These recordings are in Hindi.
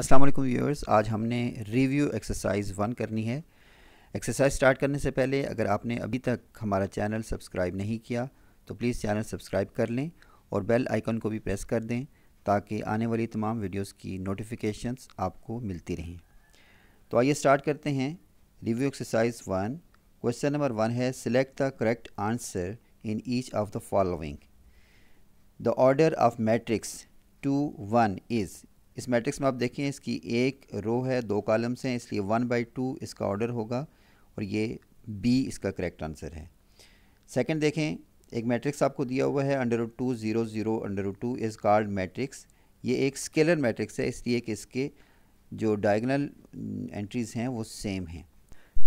अस्सलाम वालेकुम व्यूअर्स आज हमने रिव्यू एक्सरसाइज वन करनी है एक्सरसाइज स्टार्ट करने से पहले अगर आपने अभी तक हमारा चैनल सब्सक्राइब नहीं किया तो प्लीज़ चैनल सब्सक्राइब कर लें और बेल आइकन को भी प्रेस कर दें ताकि आने वाली तमाम वीडियोस की नोटिफिकेशंस आपको मिलती रहें तो आइए स्टार्ट करते हैं review exercise one question number one है select the correct answer in each of the following the order of matrix two one is इस मैट्रिक्स में आप देखें इसकी एक रो है दो कॉलम्स हैं इसलिए वन बाई टू इसका ऑर्डर होगा और ये बी इसका करेक्ट आंसर है सेकंड देखें एक मैट्रिक्स आपको दिया हुआ है under two zero zero under two is card matrix ये एक स्केलर मैट्रिक्स है इसलिए कि इसके जो डायगनल एंट्रीज़ mm, हैं वो सेम हैं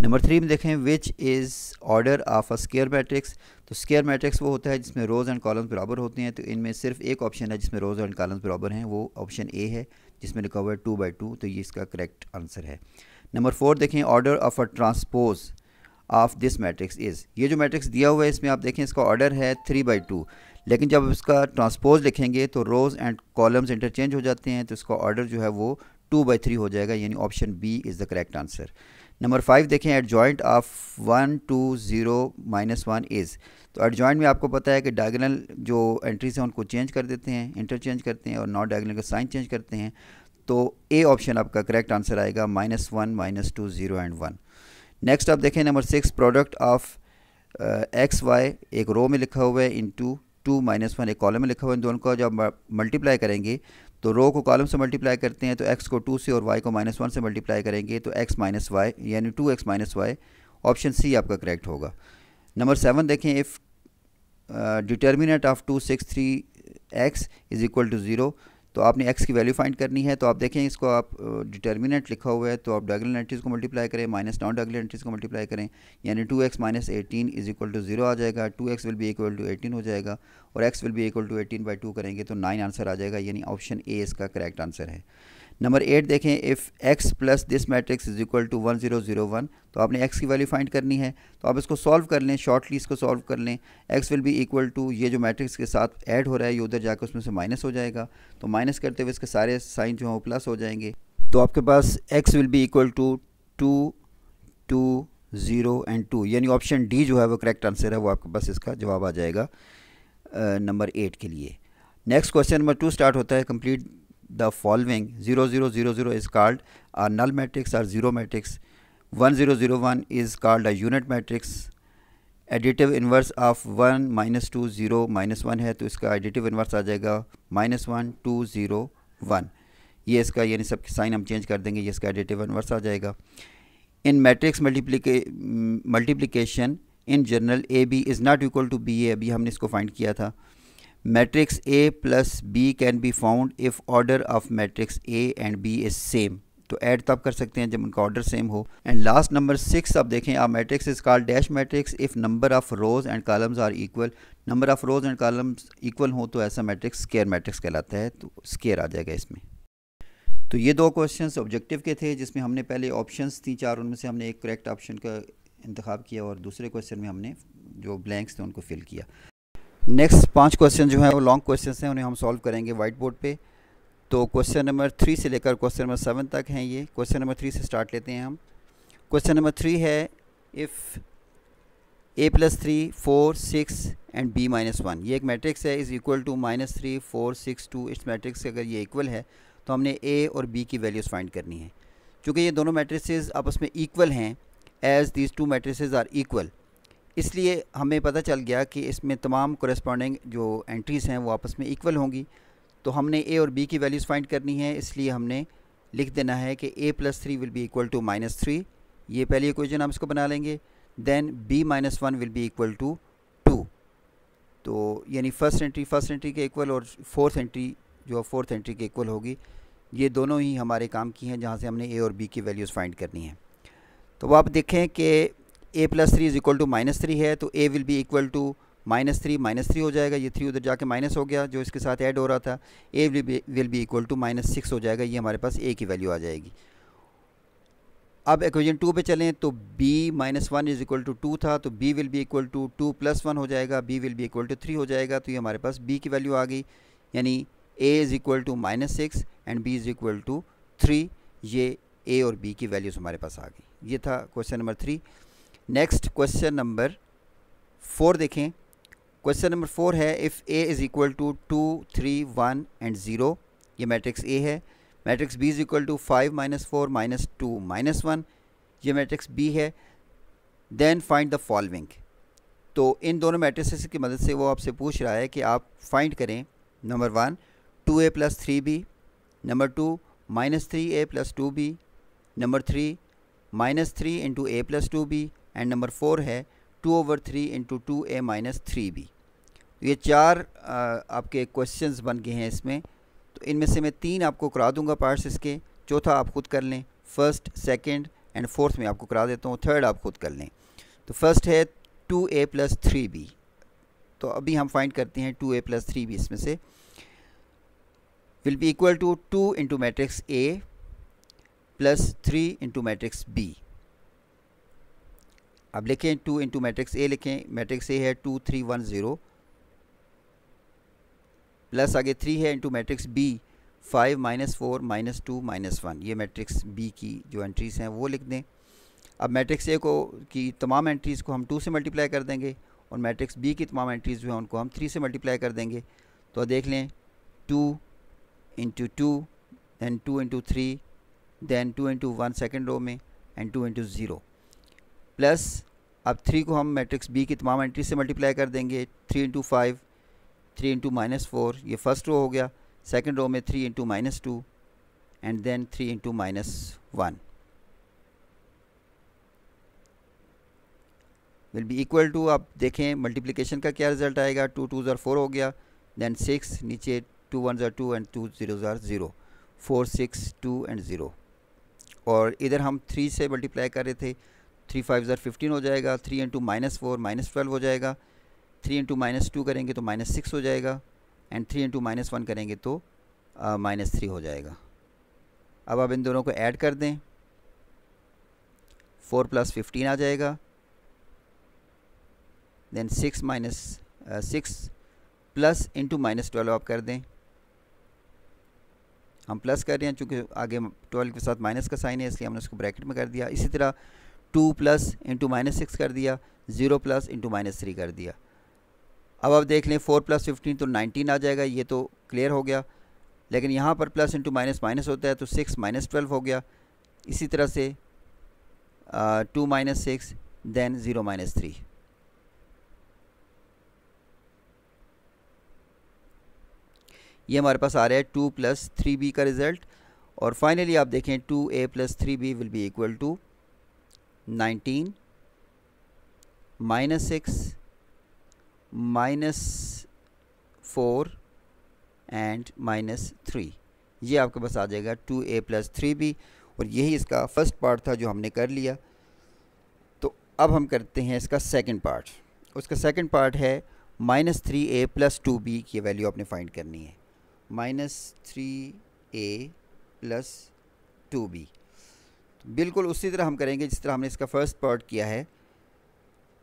नंबर थ्री में देखें which is order of a square matrix तो स्केयर मैट्रिक्स वो होता है जिसमें रोज़ एंड कॉलम्स बराबर होते हैं तो इनमें सिर्फ एक ऑप्शन है जिसमें रोज़ एंड कॉलम्स बराबर हैं वो ऑप्शन ए है जिसमें लिखा हुआ है टू बाई टू तो ये इसका करेक्ट आंसर है नंबर फोर देखें order of a transpose of this matrix is ये जो मैट्रिक्स दिया हुआ है इसमें आप देखें इसका ऑर्डर है थ्री बाई टू लेकिन जब इसका ट्रांसपोज लिखेंगे तो रोज़ एंड कॉलम्स इंटरचेंज हो जाते हैं तो इसका ऑर्डर जो है वो टू बाई थ्री हो जाएगा यानी option B is the correct answer number five देखें joint of one two zero minus one is तो एट जॉइंट में आपको पता है कि डायगनल जो एंट्रीज हैं उनको चेंज कर देते हैं इंटरचेंज करते हैं और नॉन डायगनल का साइन चेंज करते हैं तो ए ऑप्शन आपका करेक्ट आंसर आएगा minus one minus two zero and one next आप देखें number six product of X Y एक रो में लिखा हुआ है into two minus one एक कॉलम में लिखा हुआ है दोनों को जब मल्टीप्लाई करेंगे तो रो को कॉलम से मल्टीप्लाई करते हैं तो एक्स को टू से और वाई को माइनस वन से मल्टीप्लाई करेंगे तो एक्स माइनस वाई यानी two X minus Y option C आपका करेक्ट होगा नंबर सेवन देखें if determinant of two six three X is equal to zero तो आपने एक्स की वैल्यू फाइंड करनी है तो आप देखें इसको आप डिटर्मिनेंट लिखा हुआ है तो आप डगल एंट्रीज को मल्टीप्लाई करें माइनस नॉन डायगोनल एंट्रीज को मल्टीप्लाई करें यानी two X minus eighteen is equal to zero आ जाएगा टू एक्स विल भी इक्वल टू एटीन हो जाएगा और एक्स विल भी equal to eighteen by two करेंगे तो नाइन आंसर आ जाएगा यानी ऑप्शन ए इसका करेक्ट आंसर है नंबर एट देखें if X plus this matrix is equal to one zero zero one तो आपने एक्स की वैल्यू फाइंड करनी है तो आप इसको सॉल्व कर लें शॉर्टली इसको सॉल्व कर लें X will be equal to ये जो मैट्रिक्स के साथ ऐड हो रहा है ये उधर जाकर उसमें से माइनस हो जाएगा तो माइनस करते हुए इसके सारे साइन जो हैं वो प्लस हो जाएंगे तो आपके पास X will be equal to two two zero and two यानी ऑप्शन डी जो है वो करेक्ट आंसर है वो आपके पास इसका जवाब आ जाएगा नंबर एट के लिए next question number two start होता है complete the following 0000 is called a null matrix or zero matrix 1001 is called a unit matrix additive inverse of one minus two zero minus one है तो इसका एडिटिव इन्वर्स आ जाएगा minus one two zero one ये इसका यानी सबके साइन हम चेंज कर देंगे ये इसका एडिटिव इन्वर्स आ जाएगा in matrix multiplica multiplication in general A B is not equal to B A अभी हमने इसको फाइंड किया था matrix A plus B can be found if order of matrix A and B is same तो ऐड तब कर सकते हैं जब उनका ऑर्डर सेम हो एंड लास्ट नंबर सिक्स आप देखें आप matrix is called dash matrix if number of rows and columns are equal number of rows and columns equal हो तो ऐसा मैट्रिक्स स्केयर मैट्रिक्स कहलाता है तो स्केयर आ जाएगा इसमें तो ये दो क्वेश्चन ऑब्जेक्टिव के थे जिसमें हमने पहले ऑप्शन थी चार उनमें से हमने एक करेक्ट ऑप्शन का इंतखब किया और दूसरे क्वेश्चन में हमने जो ब्लैंक्स थे उनको फिल किया नेक्स्ट पांच क्वेश्चन जो है वो लॉन्ग क्वेश्चन हैं उन्हें हम सॉल्व करेंगे वाइट बोर्ड पे तो क्वेश्चन नंबर थ्री से लेकर क्वेश्चन नंबर सेवन तक हैं ये क्वेश्चन नंबर थ्री से स्टार्ट लेते हैं हम क्वेश्चन नंबर थ्री है if A plus three four six and B minus one ये एक मैट्रिक्स है is equal to minus three four six two इस मैट्रिक्स के अगर ये इक्वल है तो हमने ए और बी की वैल्यूज़ फाइंड करनी है चूँकि ये दोनों मैट्रिसेस आपस में इक्वल हैं as these two matrices are equal इसलिए हमें पता चल गया कि इसमें तमाम कॉरेस्पॉन्डिंग जो एंट्रीज़ हैं वो आपस में इक्वल होंगी तो हमने ए और बी की वैल्यूज़ फाइंड करनी है इसलिए हमने लिख देना है कि A plus three will be equal to minus three ये पहली इक्वेशन हम इसको बना लेंगे then B minus one will be equal to two तो यानी फर्स्ट एंट्री फर्स्ट एंट्री के इक्वल और फोर्थ एंट्री जो फोर्थ एंट्री के इक्वल होगी ये दोनों ही हमारे काम की हैं जहाँ से हमने ए और बी की वैल्यूज़ फाइंड करनी है तो आप देखें कि A plus three is equal to minus three है तो A will be equal to minus three minus three हो जाएगा ये थ्री उधर जाके माइनस हो गया जो इसके साथ ऐड हो रहा था A will be equal to minus six हो जाएगा ये हमारे पास ए की वैल्यू आ जाएगी अब इक्वेशन टू पे चलें तो B minus one is equal to two था तो B will be equal to two plus one हो जाएगा B will be equal to three हो जाएगा तो ये हमारे पास बी की वैल्यू आ गई यानी A is equal to minus six and B is equal to three ये ए और बी की वैल्यूज़ हमारे पास आ गई ये था question number three next question number four देखें क्वेश्चन नंबर फोर है if A is equal to two three one and zero ये मैट्रिक्स ए है matrix B is equal to five minus four minus two minus one ये मैट्रिक्स बी है देन फाइंड द फॉलोइंग तो इन दोनों मैट्रिक्स की मदद से वो आपसे पूछ रहा है कि आप फाइंड करें number one two A plus three B number two minus three A plus two B number three minus three into A plus two B and number four है two over three into two A minus three B ये चार आपके क्वेश्चंस बन गए हैं इसमें तो इनमें से मैं तीन आपको करा दूंगा पार्ट्स इसके चौथा आप खुद कर लें फर्स्ट सेकंड एंड फोर्थ में आपको करा देता हूँ थर्ड आप खुद कर लें तो फर्स्ट है two A plus three B तो अभी हम फाइंड करते हैं two A plus three B इसमें से will be equal to two into matrix A plus three into matrix B अब लिखें टू इंटू मैट्रिक्स ए लिखें मैट्रिक्स ए है two three one zero plus आगे थ्री है into matrix B five minus four minus two minus one ये मैट्रिक्स बी की जो एंट्रीज़ हैं वो लिख दें अब मैट्रिक्स ए को की तमाम एंट्रीज़ को हम टू से मल्टीप्लाई कर देंगे और मैट्रिक्स बी की तमाम एंट्रीज़ जो हैं उनको हम थ्री से मल्टीप्लाई कर देंगे तो देख लें two into two then two into three then two into one second row में and two into zero plus अब थ्री को हम मैट्रिक्स बी की तमाम एंट्री से मल्टीप्लाई कर देंगे three into five three into minus four ये फर्स्ट रो हो गया सेकेंड रो में three into minus two and then three into minus one will be equal to आप देखें मल्टीप्लिकेशन का क्या रिजल्ट आएगा टू टू ज़र फोर हो गया देन सिक्स नीचे टू वन ज़र टू एंड टू ज़ीरो ज़र zero four six two and zero और इधर हम थ्री से मल्टीप्लाई कर रहे थे थ्री फाइव ज़र फिफ्टीन हो जाएगा three into minus four minus twelve हो जाएगा थ्री इंटू माइनस टू करेंगे तो माइनस सिक्स हो जाएगा and three into minus one करेंगे तो माइनस थ्री हो जाएगा अब आप इन दोनों को ऐड कर दें फोर प्लस फिफ्टीन आ जाएगा then six minus six plus into minus twelve आप कर दें हम प्लस कर रहे हैं चूँकि आगे ट्वेल्व के साथ माइनस का साइन है इसलिए हमने उसको ब्रैकेट में कर दिया इसी तरह two plus into minus six कर दिया zero plus into minus three कर दिया अब आप देख लें फोर प्लस फिफ्टीन तो नाइनटीन आ जाएगा ये तो क्लियर हो गया लेकिन यहाँ पर प्लस इंटू माइनस माइनस होता है तो सिक्स माइनस ट्वेल्व हो गया इसी तरह से two minus six then zero minus three ये हमारे पास आ रहा है टू प्लस थ्री बी का रिज़ल्ट और फाइनली आप देखें two A plus three B will be equal to nineteen minus six minus four and minus three ये आपके पास आ जाएगा two A plus three B और यही इसका फर्स्ट पार्ट था जो हमने कर लिया तो अब हम करते हैं इसका सेकंड पार्ट उसका सेकंड पार्ट है minus three A plus two B की वैल्यू आपने फाइंड करनी है minus three A plus two B बिल्कुल उसी तरह हम करेंगे जिस तरह हमने इसका फर्स्ट पार्ट किया है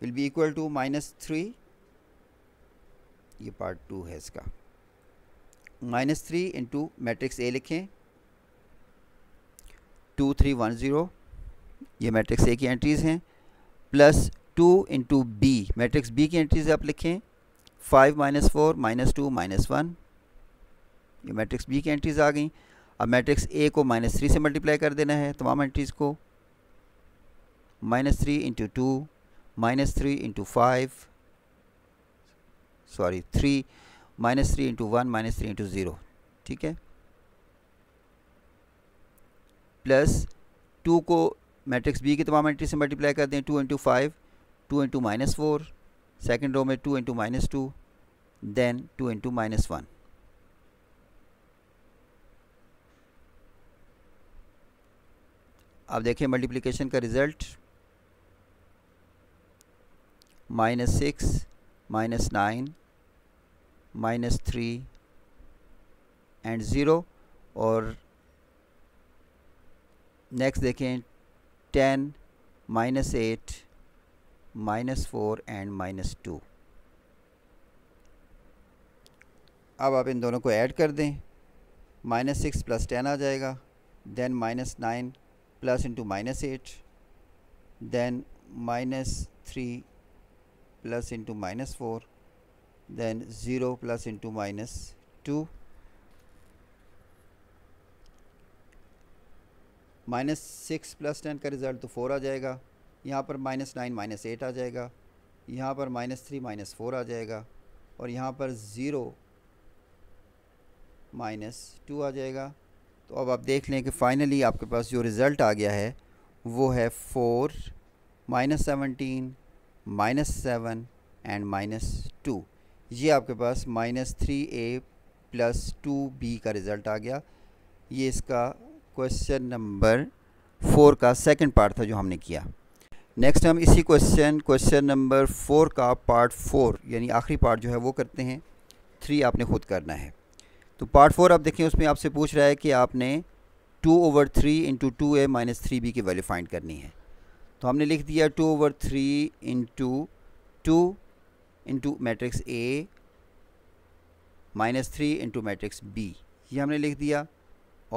will be equal to minus three ये पार्ट टू है इसका minus three into matrix A लिखें टू थ्री वन ज़ीरो ये मैट्रिक्स ए की एंट्रीज़ हैं plus two into B matrix B की एंट्रीज आप लिखें five minus four minus two minus one ये मैट्रिक्स बी की एंट्रीज आ गई अब मैट्रिक्स ए को माइनस थ्री से मल्टीप्लाई कर देना है तमाम एंट्रीज़ को minus three into two minus three into five sorry three minus three into one minus three into zero ठीक है प्लस टू को मैट्रिक्स बी की तमाम एंट्री से मल्टीप्लाई कर दें two into five two into minus four second row में two into minus two then two into minus one आप देखें मल्टीप्लिकेशन का result minus six minus nine minus three and zero और नेक्स्ट देखें ten minus eight minus four and minus two अब आप इन दोनों को ऐड कर दें माइनस सिक्स प्लस टेन आ जाएगा then minus nine plus into minus 8 then minus 3 plus into minus 4 then 0 plus into minus 2 minus six plus ten का रिज़ल्ट तो फोर आ जाएगा यहाँ पर माइनस नाइन माइनस एट आ जाएगा यहाँ पर माइनस थ्री माइनस फोर आ जाएगा और यहाँ पर ज़ीरो माइनस टू आ जाएगा तो अब आप देख लें कि फ़ाइनली आपके पास जो रिज़ल्ट आ गया है वो है four minus seventeen minus seven and minus two ये आपके पास minus three A plus two B का रिज़ल्ट आ गया ये इसका क्वेश्चन नंबर फोर का सेकंड पार्ट था जो हमने किया नेक्स्ट हम इसी क्वेश्चन क्वेश्चन नंबर फोर का पार्ट फोर यानी आखिरी पार्ट जो है वो करते हैं थ्री आपने खुद करना है तो पार्ट फोर आप देखें उसमें आपसे पूछ रहा है कि आपने two over three into two A minus three B की वैल्यू फाइंड करनी है तो हमने लिख दिया two over three into two into matrix A minus three into matrix B ये हमने लिख दिया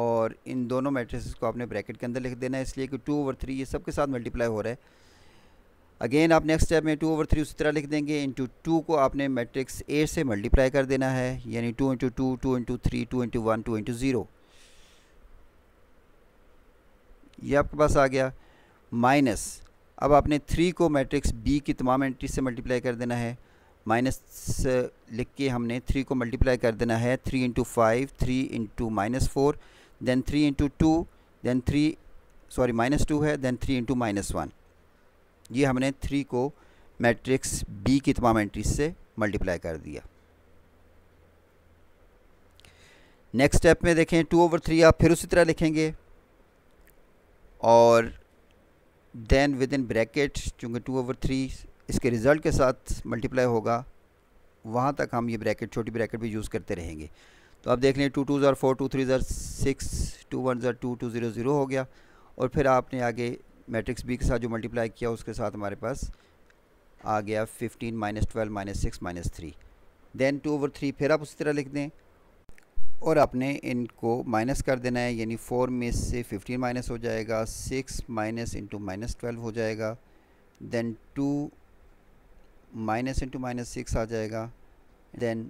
और इन दोनों मैट्रिक्स को आपने ब्रैकेट के अंदर लिख देना है इसलिए कि टू ओवर थ्री ये सब के साथ मल्टीप्लाई हो रहा है अगेन आप नेक्स्ट स्टेप में टू ओवर थ्री उसी तरह लिख देंगे इंटू टू को आपने मैट्रिक्स ए से मल्टीप्लाई कर देना है यानी two into two two into three two into one two into zero ये आपके पास आ गया माइनस अब आपने थ्री को मैट्रिक्स बी की तमाम एंट्री से मल्टीप्लाई कर देना है माइनस uh, लिख के हमने थ्री को मल्टीप्लाई कर देना है three into five three into minus four then three into two then three sorry minus two है then three into minus one ये हमने थ्री को मैट्रिक्स बी की तमाम एंट्रीज से मल्टीप्लाई कर दिया नेक्स्ट स्टेप में देखें टू ओवर थ्री आप फिर उसी तरह लिखेंगे और देन विद इन ब्रैकेट चूँकि टू ओवर थ्री इसके रिज़ल्ट के साथ मल्टीप्लाई होगा वहाँ तक हम ये ब्रैकेट छोटी ब्रैकेट भी यूज़ करते रहेंगे तो आप देख लें टू टू ज़ार फोर टू थ्री ज़ार सिक्स टू वन ज़ार टू टू ज़ीरो ज़ीरो हो गया और फिर आपने आगे मैट्रिक्स बी के साथ जो मल्टीप्लाई किया उसके साथ हमारे पास आ गया fifteen minus twelve minus six minus three then two over three फिर आप उसी तरह लिख दें और आपने इनको माइनस कर देना है यानी फोर में से फिफ्टीन माइनस हो जाएगा six minus into minus twelve हो जाएगा then two minus into minus six आ जाएगा then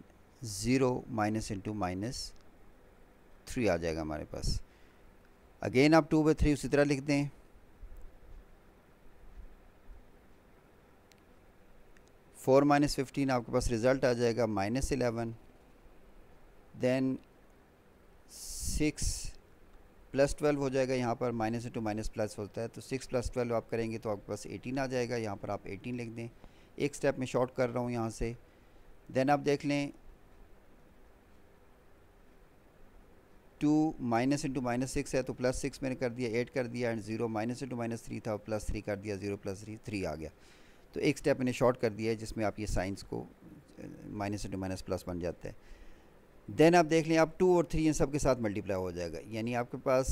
zero minus into minus three आ जाएगा हमारे पास अगेन आप टू बाई थ्री उसी तरह लिख दें फोर माइनस फिफ्टीन आपके पास रिज़ल्ट आ जाएगा minus eleven then six plus twelve हो जाएगा यहाँ पर माइनस इंटू माइनस प्लस होता है तो सिक्स प्लस ट्वेल्व आप करेंगे तो आपके पास एटीन आ जाएगा यहाँ पर आप एटीन लिख दें एक स्टेप में शॉर्ट कर रहा हूँ यहाँ से देन आप देख लें two minus into minus six है तो प्लस सिक्स मैंने कर दिया एट कर दिया and zero minus into minus three था प्लस थ्री कर दिया जीरो प्लस थ्री थ्री आ गया तो एक स्टेप मैंने शॉर्ट कर दिया है जिसमें आप ये साइंस को माइनस इंटू माइनस प्लस बन जाता है देन आप देख लें आप टू और थ्री इन सब के साथ मल्टीप्लाई हो जाएगा यानी आपके पास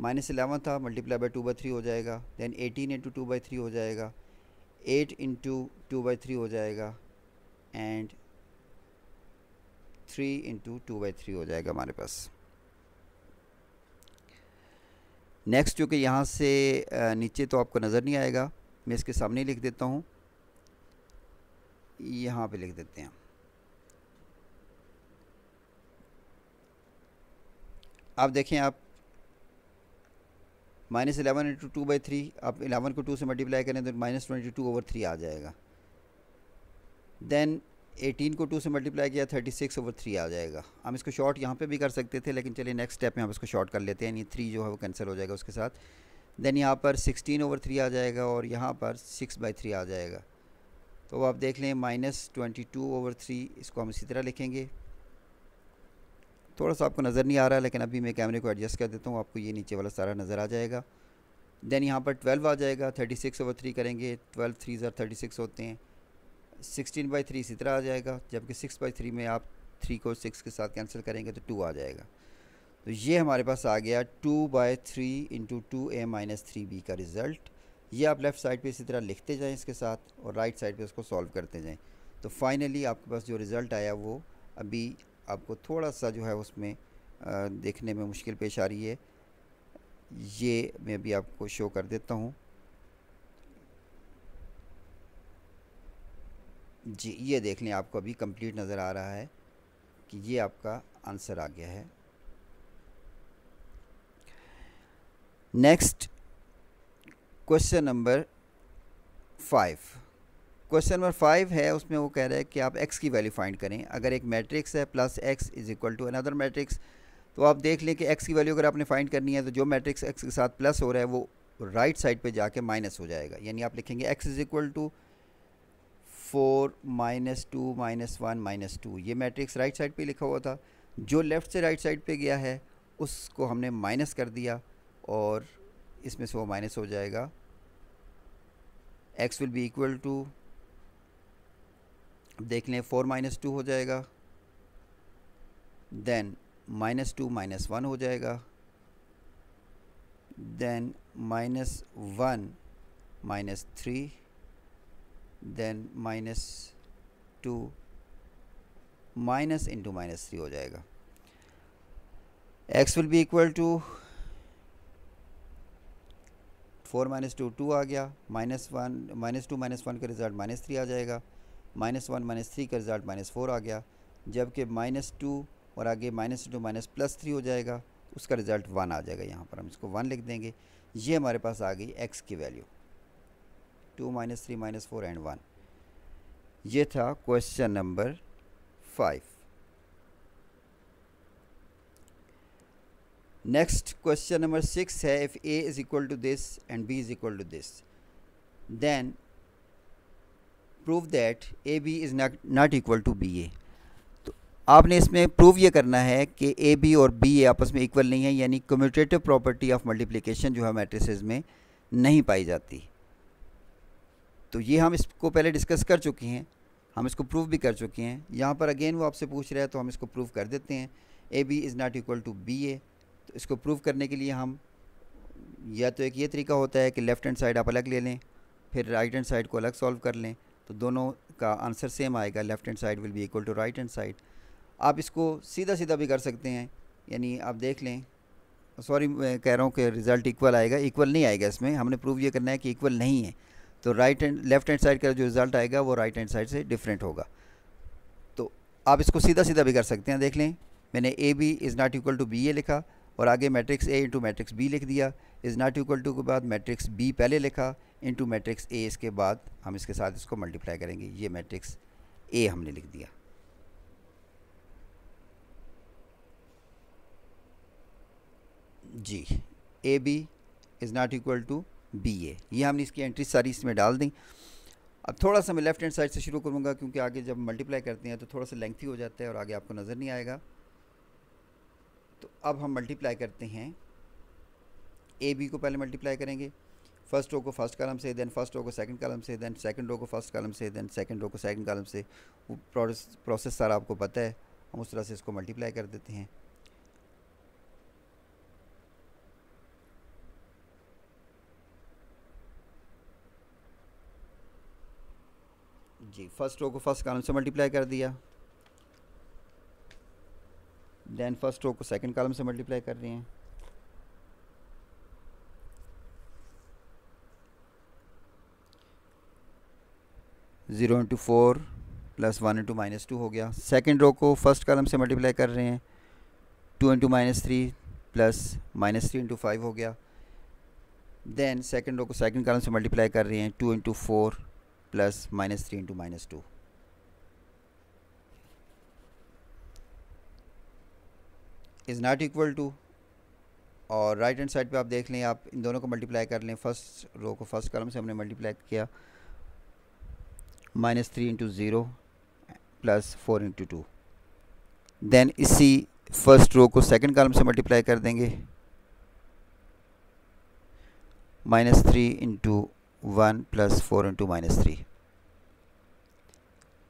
माइनस इलेवन था multiply by two by three हो जाएगा then eighteen into two by three हो जाएगा eight into two by three हो जाएगा and three into two by three हो जाएगा हमारे पास नेक्स्ट चूँकि यहाँ से नीचे तो आपको नज़र नहीं आएगा मैं इसके सामने लिख देता हूँ यहाँ पे लिख देते हैं आप देखें आप minus eleven into two by three आप एलेवन को टू से मल्टीप्लाई करें तो minus twenty two over three आ जाएगा देन एटीन को टू से मल्टीप्लाई किया थर्टी सिक्स ओवर थ्री आ जाएगा हम इसको शॉर्ट यहाँ पे भी कर सकते थे लेकिन चलिए नेक्स्ट स्टेप में हम इसको शॉर्ट कर लेते हैं यानी थ्री जो है वो कैंसिल हो जाएगा उसके साथ देन यहाँ पर सिक्सटीन ओवर थ्री आ जाएगा और यहाँ पर सिक्स बाई थ्री आ जाएगा तो आप देख लें minus twenty two over three इसको हम इसी तरह लिखेंगे थोड़ा सा आपको नज़र नहीं आ रहा लेकिन अभी मैं कैमरे को एडजस्ट कर देता हूँ आपको ये नीचे वाला सारा नज़र आ जाएगा देन यहाँ पर ट्वेल्व आ जाएगा थर्टी सिक्स ओवर थ्री करेंगे ट्वेल्व थ्री ज़र थर्टी सिक्स होते हैं सिक्सटीन बाई थ्री इसी तरह आ जाएगा जबकि सिक्स बाई थ्री में आप थ्री को सिक्स के साथ कैंसिल करेंगे तो टू आ जाएगा तो ये हमारे पास आ गया two by three into two A minus three B का रिज़ल्ट ये आप लेफ़्ट साइड पे इसी तरह लिखते जाएं इसके साथ और राइट साइड पे उसको सॉल्व करते जाएं तो फाइनली आपके पास जो रिज़ल्ट आया वो अभी आपको थोड़ा सा जो है उसमें आ, देखने में मुश्किल पेश आ रही है ये मैं अभी आपको शो कर देता हूँ जी ये देख लें आपको अभी कंप्लीट नज़र आ रहा है कि ये आपका आंसर आ गया है next question number five question number five है उसमें वो कह रहा है कि आप एक्स की वैल्यू फाइंड करें अगर एक मैट्रिक्स है plus X is equal to another matrix तो आप देख लें कि एक्स की वैल्यू अगर आपने फाइंड करनी है तो जो मैट्रिक्स एक्स के साथ प्लस हो रहा है वो राइट साइड पे जाके माइनस हो जाएगा यानी आप लिखेंगे X is equal to four minus two minus one minus two ये मैट्रिक्स राइट साइड पर लिखा हुआ था जो लेफ़्ट से राइट साइड पर गया है उसको हमने माइनस कर दिया और इसमें से वो माइनस हो जाएगा X will be equal to देख लें फोर माइनस टू हो जाएगा then minus two minus one हो जाएगा then minus one minus three then minus two minus into minus three हो जाएगा X will be equal to four minus two two आ गया minus one minus two minus one का रिज़ल्ट माइनस थ्री आ जाएगा माइनस वन माइनस थ्री का रिज़ल्ट माइनस फोर आ गया जबकि माइनस टू और आगे minus two minus plus three हो जाएगा उसका रिज़ल्ट वन आ जाएगा यहाँ पर हम इसको वन लिख देंगे ये हमारे पास आ गई एक्स की value two minus three minus four and one ये था question number five next question number six है if A is equal to this and B is equal to this then prove that A B is not not equal to B A तो आपने इसमें प्रूव ये करना है कि ए बी और बी ए आपस में इक्वल नहीं है यानी कम्यूटेटिव प्रॉपर्टी ऑफ मल्टीप्लीकेशन जो है मैट्रिसेस में नहीं पाई जाती तो ये हम इसको पहले डिस्कस कर चुके हैं हम इसको प्रूव भी कर चुके हैं यहाँ पर अगेन वो आपसे पूछ रहे हैं तो हम इसको प्रूव कर देते हैं A B is not equal to B A इसको प्रूव करने के लिए हम या तो एक ये तरीका होता है कि लेफ़्ट हैंड साइड आप अलग ले लें फिर राइट हैंड साइड को अलग सॉल्व कर लें तो दोनों का आंसर सेम आएगा left hand side will be equal to right hand side आप इसको सीधा सीधा भी कर सकते हैं यानी आप देख लें सॉरी मैं कह रहा हूँ कि रिज़ल्ट इक्वल आएगा इक्वल नहीं आएगा इसमें हमने प्रूव ये करना है कि इक्वल नहीं है तो right hand left hand side का जो रिज़ल्ट आएगा वो राइट हैंड साइड से डिफरेंट होगा तो आप इसको सीधा सीधा भी कर सकते हैं देख लें मैंने A B is not equal to B A लिखा और आगे matrix A into matrix B लिख दिया इज़ नॉट इक्वल टू के बाद मैट्रिक्स बी पहले लिखा इंटू मैट्रिक्स ए इसके बाद हम इसके साथ इसको मल्टीप्लाई करेंगे ये मैट्रिक्स ए हमने लिख दिया जी A B is not equal to B A ये हमने इसकी एंट्री सारी इसमें डाल दी अब थोड़ा सा मैं लेफ्ट हैंड साइड से शुरू करूँगा क्योंकि आगे जब मल्टीप्लाई करते हैं तो थोड़ा सा लेंथी हो जाता है और आगे आपको नज़र नहीं आएगा तो अब हम मल्टीप्लाई करते हैं ए बी को पहले मल्टीप्लाई करेंगे फर्स्ट रो को फर्स्ट कॉलम से देन फर्स्ट रो को सेकंड कॉलम से देन सेकंड रो को फर्स्ट कॉलम से देन सेकंड रो को सेकंड कॉलम से वो प्रोसेस सारा आपको पता है हम उस तरह से इसको मल्टीप्लाई कर देते हैं जी फर्स्ट रो को फर्स्ट कॉलम से मल्टीप्लाई कर दिया देन फर्स्ट रो को सेकंड कॉलम से मल्टीप्लाई कर रहे हैं zero into four plus one into minus two हो गया सेकेंड रो को फर्स्ट कॉलम से मल्टीप्लाई कर रहे हैं two into minus three plus minus three into five हो गया देन सेकेंड रो को सेकेंड कॉलम से मल्टीप्लाई कर रहे हैं two into four plus minus three into minus two is not equal to और राइट हैंड साइड पे आप देख लें आप इन दोनों को मल्टीप्लाई कर लें फर्स्ट रो को फर्स्ट कॉलम से हमने मल्टीप्लाई किया minus three into zero plus four into two then इसी फर्स्ट रो को सेकंड कॉलम से मल्टीप्लाई कर देंगे minus three into one plus four into minus three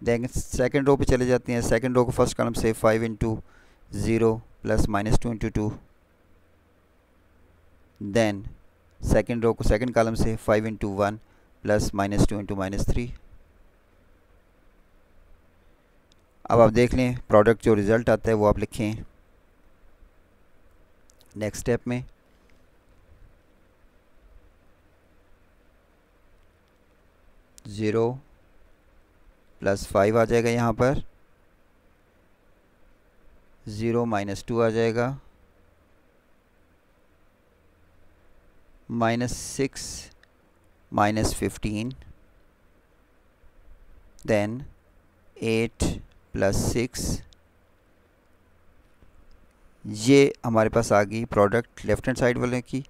then second row पे चले जाते हैं सेकेंड रो को फर्स्ट कॉलम से five into zero plus minus two into two then second row को सेकेंड कॉलम से five into one plus minus two into minus three अब आप देख लें प्रोडक्ट जो रिज़ल्ट आता है वो आप लिखें नेक्स्ट स्टेप में ज़ीरो प्लस फाइव आ जाएगा यहाँ पर ज़ीरो माइनस टू आ जाएगा minus six minus fifteen then eight plus six ये हमारे पास आ गई प्रोडक्ट लेफ्ट हैंड साइड वाले की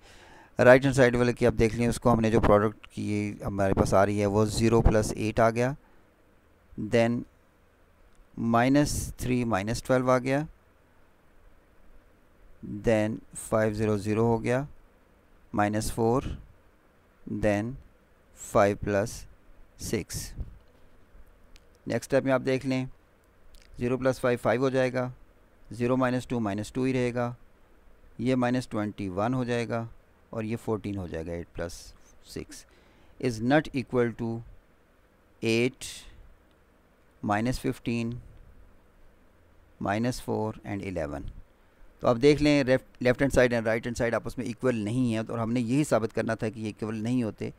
राइट हैंड साइड वाले की आप देख लें उसको हमने जो प्रोडक्ट की हमारे पास आ रही है वो ज़ीरो प्लस एट आ गया then minus three minus twelve आ गया देन फाइव ज़ीरो ज़ीरो हो गया minus four then five plus six next step में आप देख लें ज़ीरो प्लस फाइव फाइव हो जाएगा zero minus two minus two ही रहेगा ये माइनस ट्वेंटी वन हो जाएगा और ये फोर्टीन हो जाएगा eight plus six is not equal to eight minus fifteen minus four and eleven तो आप देख लें left hand side and right hand side आपस में इक्वल नहीं है और हमने यही साबित करना था कि ये इक्वल नहीं होते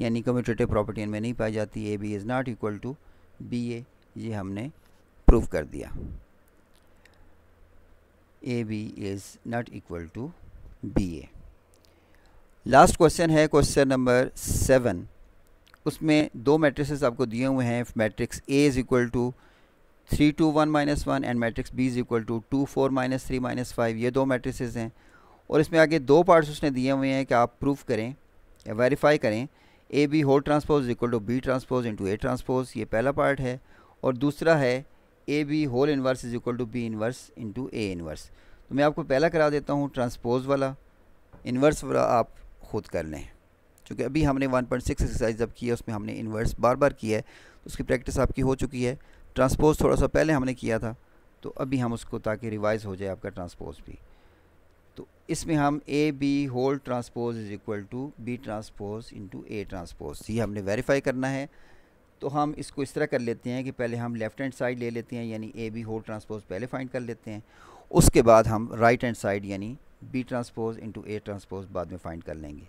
यानी कम्यूटेटिव प्रॉपर्टी इनमें नहीं पाई जाती A B is not equal to B A ये हमने प्रूव कर दिया A B is not equal to B A last question है क्वेश्चन नंबर सेवन उसमें दो मैट्रिसेस आपको दिए हुए हैं matrix A is equal to three two one minus one and matrix B is equal to two four minus three minus five ये दो मैट्रिसेस हैं और इसमें आगे दो पार्ट्स उसने दिए हुए हैं कि आप प्रूफ करें या वेरीफाई करें A B whole transpose is equal to B transpose into A transpose ये पहला पार्ट है और दूसरा है A B whole inverse is equal to B inverse into A inverse तो मैं आपको पहला करा देता हूँ ट्रांसपोज वाला इनवर्स वाला आप खुद कर लें क्योंकि अभी हमने सिक्स एक्सरसाइज जब की है उसमें हमने इन्वर्स बार बार किया है तो उसकी प्रैक्टिस आपकी हो चुकी है ट्रांसपोज़ थोड़ा सा पहले हमने किया था तो अभी हम उसको ताकि रिवाइज़ हो जाए आपका ट्रांसपोज़ भी तो इसमें हम A B whole transpose is equal to B transpose into A transpose ये हमने वेरीफाई करना है तो हम इसको इस तरह कर लेते हैं कि पहले हम लेफ़्ट हैंड साइड ले लेते हैं यानी ए बी होल ट्रांसपोज पहले फाइंड कर लेते हैं उसके बाद हम राइट हैंड साइड यानी B transpose into A transpose बाद में फाइंड कर लेंगे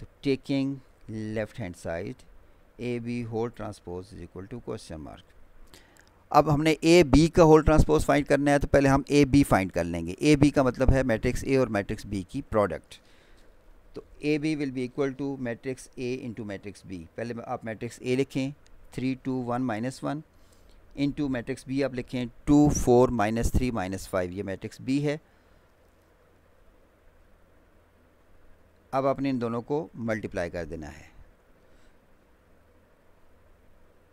तो taking left hand side A B whole transpose is equal to question mark अब हमने ए बी का होल ट्रांसपोज फाइंड करना है तो पहले हम ए बी फाइंड कर लेंगे ए बी का मतलब है मैट्रिक्स ए और मैट्रिक्स बी की प्रोडक्ट तो A B will be equal to matrix A into matrix B पहले आप मैट्रिक्स ए लिखें three two one minus one into matrix B आप लिखें two four minus three minus five ये मैट्रिक्स बी है अब आपने इन दोनों को मल्टीप्लाई कर देना है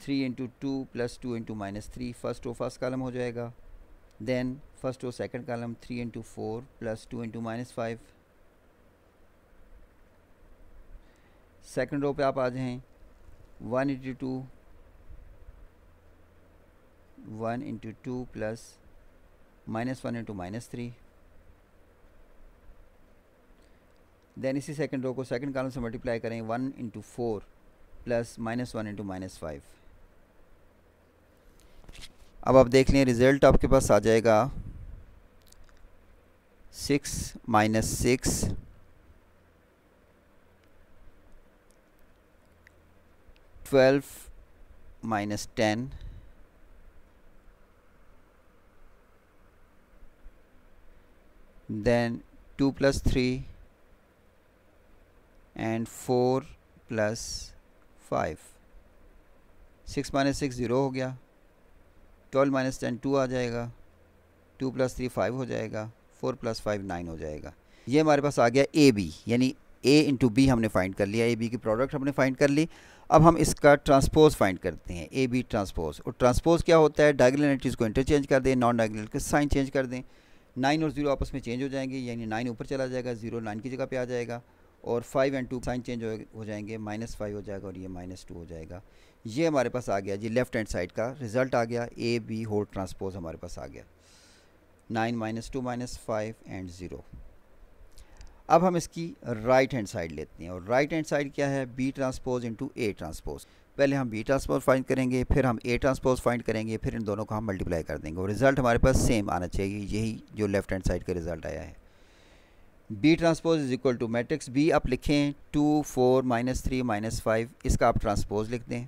three into two plus two into minus three first row first column हो जाएगा then first row second column three into four plus two into minus five second row पे आप आ जाएँ one into two one into two plus minus one into minus three then इसी सेकेंड रो को सेकेंड कॉलम से मल्टीप्लाई करें one into four plus minus one into minus five अब आप देख लें रिज़ल्ट आपके पास आ जाएगा six minus six twelve minus ten then two plus three and four plus five six minus six zero हो गया ट्वेल्व माइनस टेन टू आ जाएगा टू प्लस थ्री फाइव हो जाएगा फोर प्लस फाइव नाइन हो जाएगा ये हमारे पास आ गया ए बी यानी ए इंटू बी हमने फाइंड कर लिया ए बी की प्रोडक्ट हमने फाइंड कर ली अब हम इसका ट्रांसपोज फाइंड करते हैं ए बी ट्रांसपोज और ट्रांसपोज क्या होता है डायगोनल एंट्रीज को इंटरचेंज कर दें नॉन डायगनल के साइन चेंज कर दें नाइन और जीरो आपस में चेंज हो जाएंगे यानी नाइन ऊपर चला जाएगा जीरो नाइन की जगह पे आ जाएगा और five and two sign change हो जाएंगे माइनस फाइव हो जाएगा और ये माइनस टू हो जाएगा ये हमारे पास आ गया जी लेफ़्ट हैंड साइड का रिज़ल्ट आ गया ए बी होल ट्रांसपोज हमारे पास आ गया nine minus two minus five and zero अब हम इसकी राइट हैंड साइड लेते हैं और राइट हैंड साइड क्या है B transpose into A transpose पहले हम बी ट्रांसपोज फाइंड करेंगे फिर हम ए ट्रांसपोज फाइंड करेंगे फिर इन दोनों को हम मल्टीप्लाई कर देंगे और रिज़ल्ट हमारे पास सेम आना चाहिए यही जो लेफ़्ट हैंड साइड का रिज़ल्ट आया है B transpose is equal to matrix B आप लिखें two four minus three minus five इसका आप ट्रांसपोज लिख दें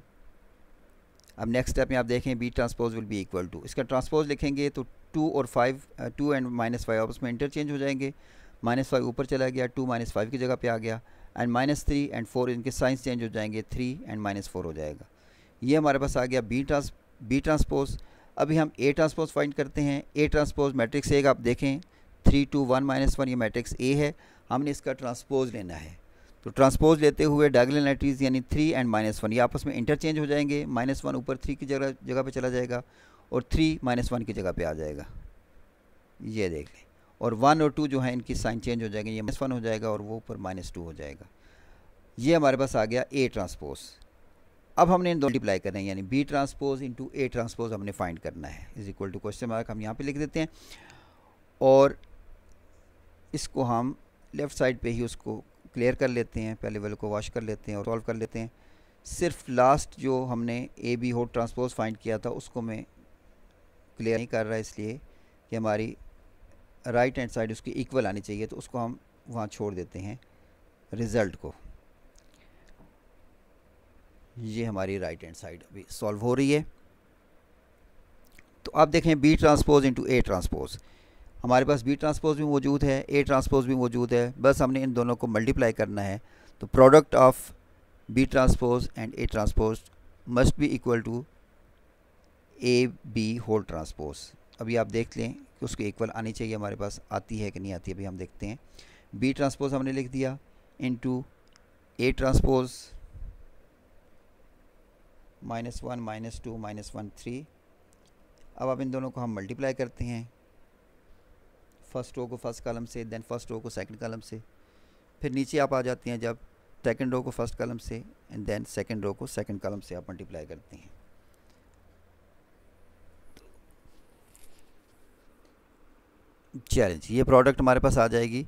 अब नेक्स्ट स्टेप में आप देखें B transpose will be equal to इसका ट्रांसपोज लिखेंगे तो टू और five two and minus five आपस में इंटरचेंज हो जाएंगे माइनस फाइव ऊपर चला गया टू माइनस फाइव की जगह पे आ गया and minus three and four इनके साइंस चेंज हो जाएंगे थ्री एंड माइनस फोर हो जाएगा ये हमारे पास आ गया बी ट्रांस बी ट्रांसपोज अभी हम ए ट्रांसपोज फाइंड करते हैं ए ट्रांसपोज मैट्रिक्स ए का आप देखें three two one minus one ये मैट्रिक्स ए है हमने इसका ट्रांसपोज लेना है तो ट्रांसपोज लेते हुए डायगनल एंट्रीज यानी थ्री एंड माइनस वन ये आपस में इंटरचेंज हो जाएंगे माइनस वन ऊपर थ्री की जगह जगह पे चला जाएगा और थ्री माइनस वन की जगह पे आ जाएगा ये देख लें और वन और टू जो है इनकी साइन चेंज हो जाएंगे ये माइनस वन हो जाएगा और वो ऊपर माइनस टू हो जाएगा ये हमारे पास आ गया ए ट्रांसपोज अब हमने इन दो मल्टीप्लाई करना है यानी B transpose into A transpose हमने फाइंड करना है is equal to question mark हम यहाँ पर लिख देते हैं और इसको हम लेफ़्ट साइड पे ही उसको क्लियर कर लेते हैं पहले वेल को वॉश कर लेते हैं और सॉल्व कर लेते हैं सिर्फ लास्ट जो हमने A B whole transpose find किया था उसको मैं क्लियर नहीं कर रहा इसलिए कि हमारी राइट हैंड साइड उसकी इक्वल आनी चाहिए तो उसको हम वहाँ छोड़ देते हैं रिज़ल्ट को ये हमारी राइट हैंड साइड अभी सॉल्व हो रही है तो आप देखें B transpose into A transpose हमारे पास बी ट्रांसपोज भी मौजूद है ए ट्रांसपोज भी मौजूद है बस हमने इन दोनों को मल्टीप्लाई करना है तो product of B transpose and A transpose must be equal to A B whole transpose अभी आप देख लें कि उसको इक्वल आनी चाहिए हमारे पास आती है कि नहीं आती अभी हम देखते हैं बी ट्रांसपोज हमने लिख दिया into A transpose minus one minus two minus one three अब आप इन दोनों को हम मल्टीप्लाई करते हैं फर्स्ट रो को फर्स्ट कॉलम से दैन फर्स्ट रो को सेकंड कॉलम से फिर नीचे आप आ जाती हैं जब सेकंड रो को फर्स्ट कॉलम से एंड देन सेकंड रो को सेकंड कॉलम से आप मल्टीप्लाई करते हैं चैलेंज ये प्रोडक्ट हमारे पास आ जाएगी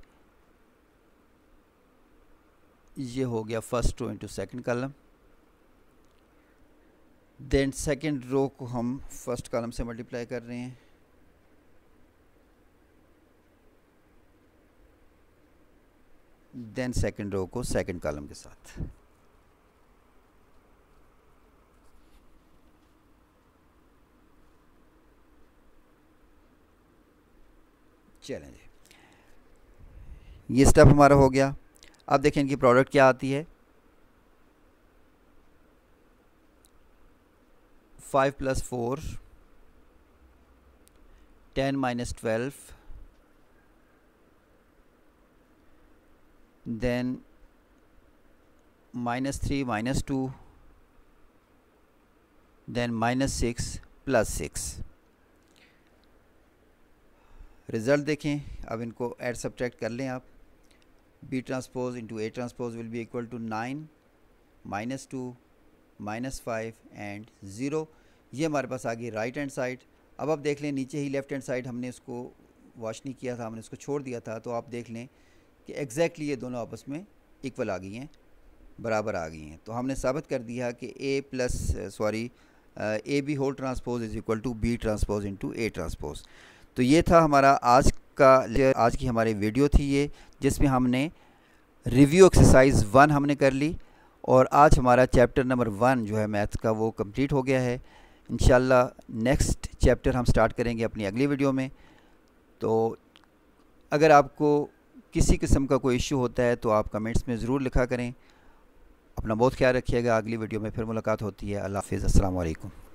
ये हो गया first row into second column then second row को हम फर्स्ट कॉलम से मल्टीप्लाई कर रहे हैं देन सेकंड रो को सेकंड कॉलम के साथ चलें ये स्टेप हमारा हो गया अब देखें इनकी प्रोडक्ट क्या आती है five plus four ten minus twelve then minus 3 minus 2 then minus 6 plus 6 result देखें अब इनको एड सब्ट्रैक्ट कर लें आप B transpose into A transpose will be equal to nine minus two minus five and zero ये हमारे पास आ गई राइट हैंड साइड अब आप देख लें नीचे ही लेफ़्ट हैंड साइड हमने इसको वॉश नहीं किया था हमने इसको छोड़ दिया था तो आप देख लें कि एग्जैक्टली ये दोनों आपस में इक्वल आ गई हैं बराबर आ गई हैं तो हमने साबित कर दिया कि A plus sorry A B whole transpose is equal to B transpose to A transpose तो ये था हमारा आज का आज की हमारी वीडियो थी ये जिसमें हमने रिव्यू एक्सरसाइज वन हमने कर ली और आज हमारा चैप्टर नंबर वन जो है मैथ का वो कंप्लीट हो गया है इन नेक्स्ट चैप्टर हम स्टार्ट करेंगे अपनी अगली वीडियो में तो अगर आपको किसी किस्म का कोई इश्यू होता है तो आप कमेंट्स में ज़रूर लिखा करें अपना बहुत ख्याल रखिएगा अगली वीडियो में फिर मुलाकात होती है अल्लाह हाफिज़ अल्लाम